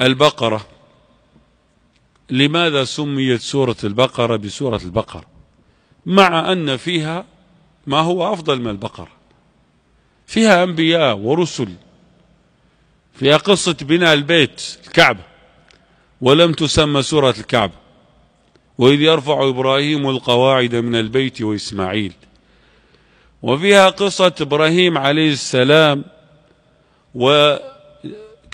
البقرة لماذا سميت سورة البقرة بسورة البقرة مع أن فيها ما هو أفضل من البقرة فيها أنبياء ورسل فيها قصة بناء البيت الكعبة ولم تسمى سورة الكعبة وإذ يرفع إبراهيم القواعد من البيت وإسماعيل وفيها قصة إبراهيم عليه السلام و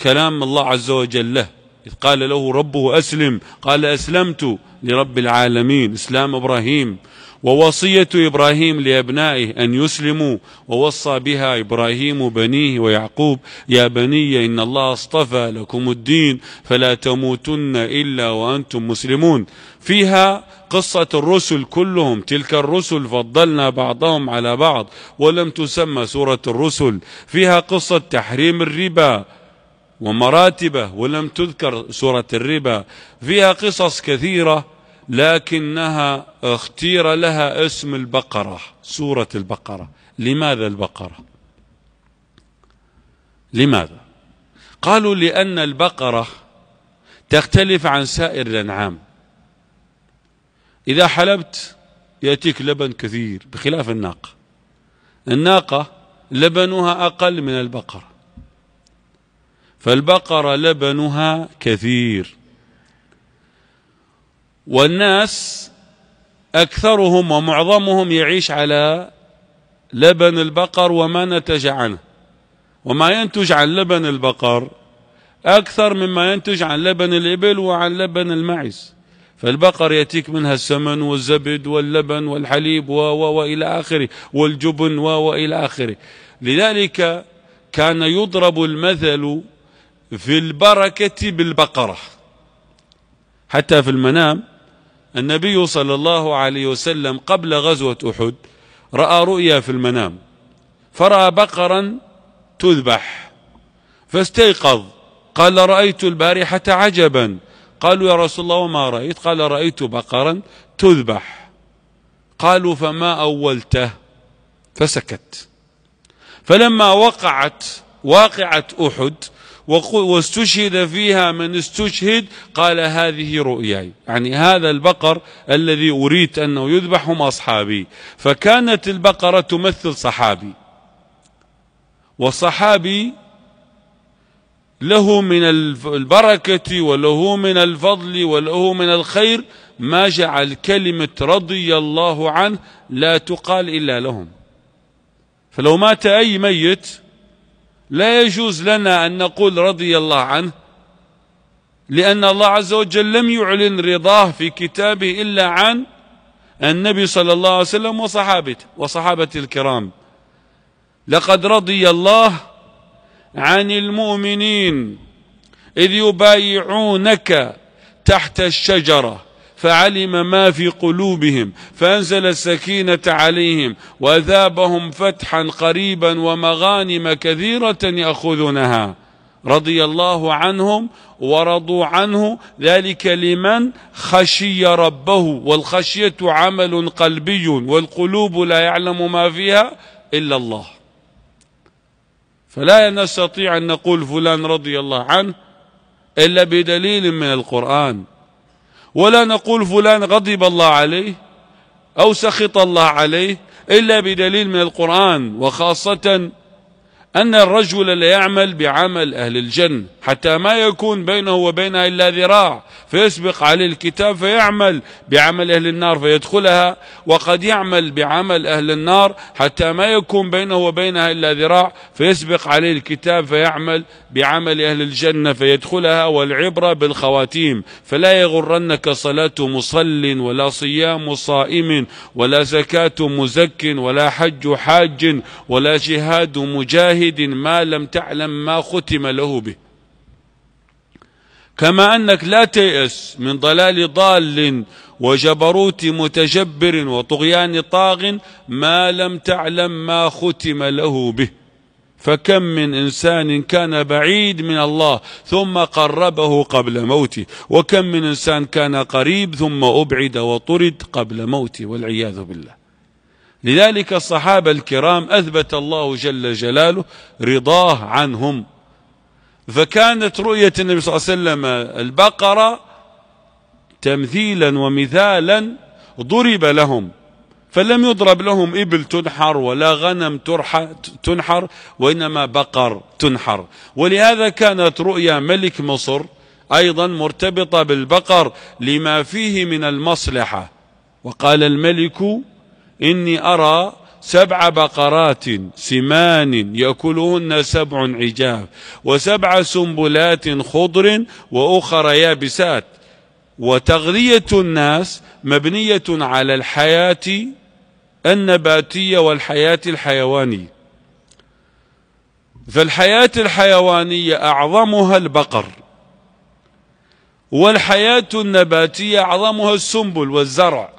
كلام الله عز وجل له إذ قال له ربه أسلم قال أسلمت لرب العالمين إسلام إبراهيم ووصية إبراهيم لأبنائه أن يسلموا ووصى بها إبراهيم بنيه ويعقوب يا بني إن الله اصطفى لكم الدين فلا تموتن إلا وأنتم مسلمون فيها قصة الرسل كلهم تلك الرسل فضلنا بعضهم على بعض ولم تسمى سورة الرسل فيها قصة تحريم الربا ومراتبه ولم تذكر سورة الربا فيها قصص كثيرة لكنها اختير لها اسم البقرة سورة البقرة لماذا البقرة لماذا قالوا لأن البقرة تختلف عن سائر الأنعام إذا حلبت يأتيك لبن كثير بخلاف الناقة الناقة لبنها أقل من البقرة فالبقرة لبنها كثير والناس أكثرهم ومعظمهم يعيش على لبن البقر وما نتج عنه وما ينتج عن لبن البقر أكثر مما ينتج عن لبن الإبل وعن لبن المعز فالبقر يأتيك منها السمن والزبد واللبن والحليب و وإلى آخره والجبن و وإلى آخره لذلك كان يضرب المثل في البركة بالبقرة حتى في المنام النبي صلى الله عليه وسلم قبل غزوة أحد رأى رؤيا في المنام فرأى بقرا تذبح فاستيقظ قال رأيت البارحة عجبا قالوا يا رسول الله وما رأيت قال رأيت بقرا تذبح قالوا فما أولته فسكت فلما وقعت واقعة أحد واستشهد فيها من استشهد قال هذه رؤياي يعني هذا البقر الذي أريد أنه يذبح هم أصحابي فكانت البقرة تمثل صحابي وصحابي له من البركة وله من الفضل وله من الخير ما جعل كلمة رضي الله عنه لا تقال إلا لهم فلو مات أي ميت لا يجوز لنا أن نقول رضي الله عنه لأن الله عز وجل لم يعلن رضاه في كتابه إلا عن النبي صلى الله عليه وسلم وصحابته وصحابته الكرام لقد رضي الله عن المؤمنين إذ يبايعونك تحت الشجرة فعلم ما في قلوبهم فأنزل السكينة عليهم وأذابهم فتحا قريبا ومغانم كثيرة يأخذونها رضي الله عنهم ورضوا عنه ذلك لمن خشي ربه والخشية عمل قلبي والقلوب لا يعلم ما فيها إلا الله فلا نستطيع أن نقول فلان رضي الله عنه إلا بدليل من القرآن ولا نقول فلان غضب الله عليه أو سخط الله عليه إلا بدليل من القرآن وخاصة أن الرجل لا يعمل بعمل أهل الجنة حتى ما يكون بينه وبينها إلا ذراع فيسبق عليه الكتاب فيعمل بعمل أهل النار فيدخلها وقد يعمل بعمل أهل النار حتى ما يكون بينه وبينها إلا ذراع فيسبق عليه الكتاب فيعمل بعمل أهل الجنة فيدخلها والعبرة بالخواتيم فلا يغرنك صلاة مصل ولا صيام صائم ولا زكاة مزك ولا حج حاج ولا جهاد مجاهد شاهد ما لم تعلم ما ختم له به كما أنك لا تيأس من ضلال ضال وجبروت متجبر وطغيان طاغ ما لم تعلم ما ختم له به فكم من إنسان كان بعيد من الله ثم قربه قبل موته وكم من إنسان كان قريب ثم أبعد وطرد قبل موته والعياذ بالله لذلك الصحابة الكرام أثبت الله جل جلاله رضاه عنهم فكانت رؤية النبي صلى الله عليه وسلم البقرة تمثيلا ومثالا ضرب لهم فلم يضرب لهم إبل تنحر ولا غنم تنحر وإنما بقر تنحر ولهذا كانت رؤيا ملك مصر أيضا مرتبطة بالبقر لما فيه من المصلحة وقال الملك إني أرى سبع بقرات سمان يأكلهن سبع عجاف وسبع سنبلات خضر وأخر يابسات وتغذية الناس مبنية على الحياة النباتية والحياة الحيوانية فالحياة الحيوانية أعظمها البقر والحياة النباتية أعظمها السنبل والزرع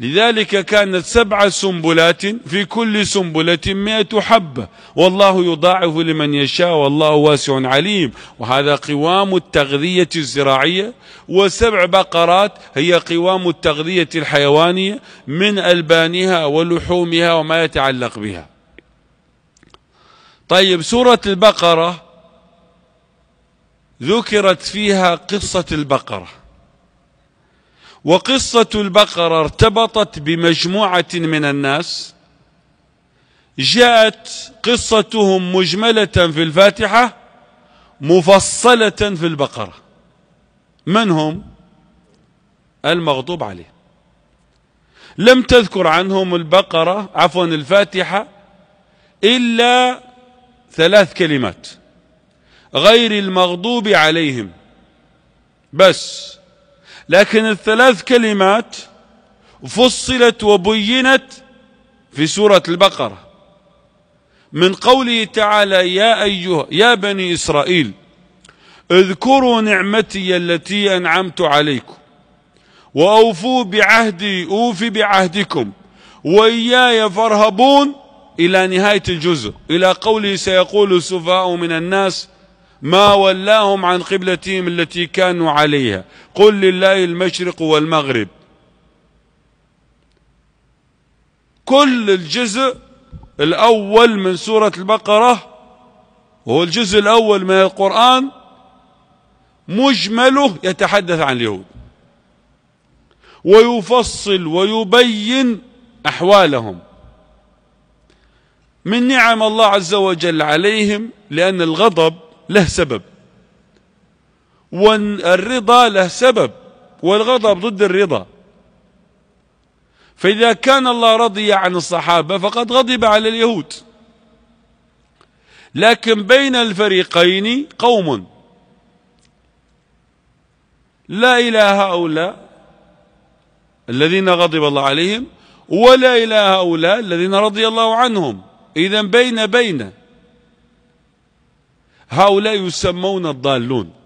لذلك كانت سبع سنبلات في كل سنبلة مئة حبة والله يضاعف لمن يشاء والله واسع عليم وهذا قوام التغذية الزراعية وسبع بقرات هي قوام التغذية الحيوانية من ألبانها ولحومها وما يتعلق بها طيب سورة البقرة ذكرت فيها قصة البقره وقصة البقرة ارتبطت بمجموعة من الناس جاءت قصتهم مجملة في الفاتحة مفصلة في البقرة من هم المغضوب عليه لم تذكر عنهم البقرة عفوا الفاتحة إلا ثلاث كلمات غير المغضوب عليهم بس لكن الثلاث كلمات فصلت وبينت في سورة البقرة من قوله تعالى يا أيها يا بني إسرائيل اذكروا نعمتي التي أنعمت عليكم وأوفوا بعهدي أوف بعهدكم وإياي فارهبون إلى نهاية الجزء إلى قوله سيقول السفهاء من الناس ما ولاهم عن قبلتهم التي كانوا عليها قل لله المشرق والمغرب كل الجزء الأول من سورة البقرة هو الجزء الأول من القرآن مجمله يتحدث عن اليهود ويفصل ويبين أحوالهم من نعم الله عز وجل عليهم لأن الغضب له سبب والرضا له سبب والغضب ضد الرضا فإذا كان الله رضي عن الصحابة فقد غضب على اليهود لكن بين الفريقين قوم لا إلى هؤلاء الذين غضب الله عليهم ولا إلى هؤلاء الذين رضي الله عنهم إذا بين بين هؤلاء يسمون الضالون